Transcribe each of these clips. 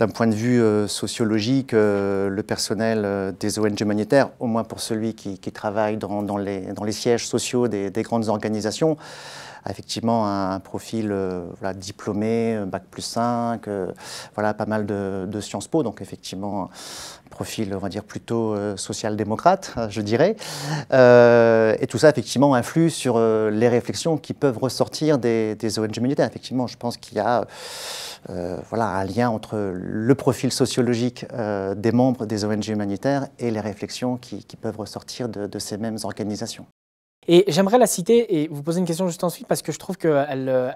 D'un point de vue euh, sociologique, euh, le personnel euh, des ONG humanitaires, au moins pour celui qui, travaille dans, les, sièges sociaux des, grandes organisations, a effectivement un, profil diplômé, bac plus 5, voilà, pas mal de, Sciences Po, donc effectivement profil, on va dire, plutôt social-démocrate, hein, je dirais. et tout ça, effectivement, influe sur les réflexions qui peuvent ressortir des, ONG humanitaires. Effectivement, je pense qu'il y a voilà, un lien entre le profil sociologique euh, des membres des ONG humanitaires et les réflexions qui, peuvent ressortir de, ces mêmes organisations. Et j'aimerais la citer et vous poser une question juste ensuite parce que je trouve qu'elle euh,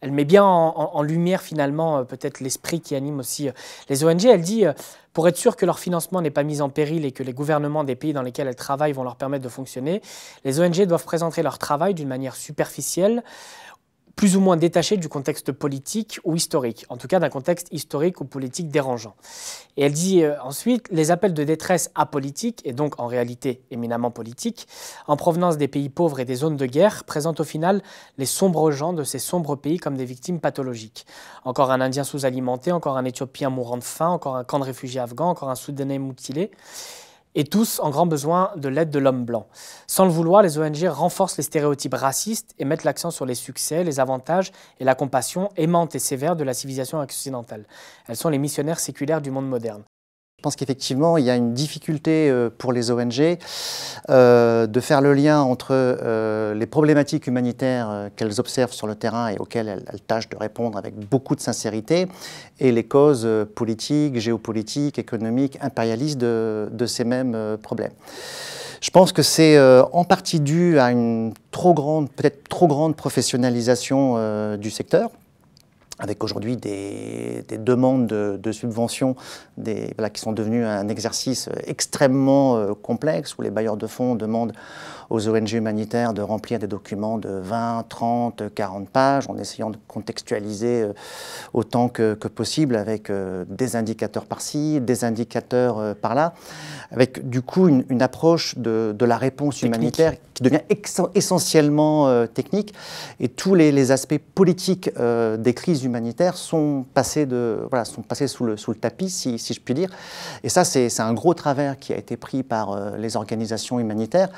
elle met bien en, en lumière finalement euh, peut-être l'esprit qui anime aussi les ONG. Elle dit pour être sûr que leur financement n'est pas mis en péril et que les gouvernements des pays dans lesquels elles travaillent vont leur permettre de fonctionner, les ONG doivent présenter leur travail d'une manière superficielle plus ou moins détachée du contexte politique ou historique, en tout cas d'un contexte historique ou politique dérangeant. Et elle dit euh, ensuite, les appels de détresse apolitiques, et donc en réalité éminemment politiques, en provenance des pays pauvres et des zones de guerre, présentent au final les sombres gens de ces sombres pays comme des victimes pathologiques. Encore un Indien sous-alimenté, encore un Éthiopien mourant de faim, encore un camp de réfugiés afghans, encore un Soudanais mutilé et tous en grand besoin de l'aide de l'homme blanc. Sans le vouloir, les ONG renforcent les stéréotypes racistes et mettent l'accent sur les succès, les avantages et la compassion aimante et sévère de la civilisation occidentale. Elles sont les missionnaires séculaires du monde moderne. Je pense qu'effectivement, il y a une difficulté euh, pour les ONG euh, de faire le lien entre euh, les problématiques humanitaires qu'elles observent sur le terrain et auxquelles elles, tâchent de répondre avec beaucoup de sincérité et les causes politiques, géopolitiques, économiques, impérialistes de, ces mêmes problèmes. Je pense que c'est en partie dû à une trop grande, peut-être trop grande professionnalisation du secteur, avec aujourd'hui des, demandes de, subventions des, qui sont devenues un exercice extrêmement euh, complexe où les bailleurs de fonds demandent aux ONG humanitaires de remplir des documents de 20, 30, 40 pages en essayant de contextualiser euh, autant que, possible avec euh, des indicateurs par-ci, des indicateurs par-là, avec du coup une, approche de, la réponse humanitaire qui devient essentiellement technique et tous les, les aspects politiques des crises humanitaires sont passés de, voilà, sont passés sous, le, sous le tapis, si, je puis dire. Et ça, c'est un gros travers qui a été pris par euh, les organisations humanitaires.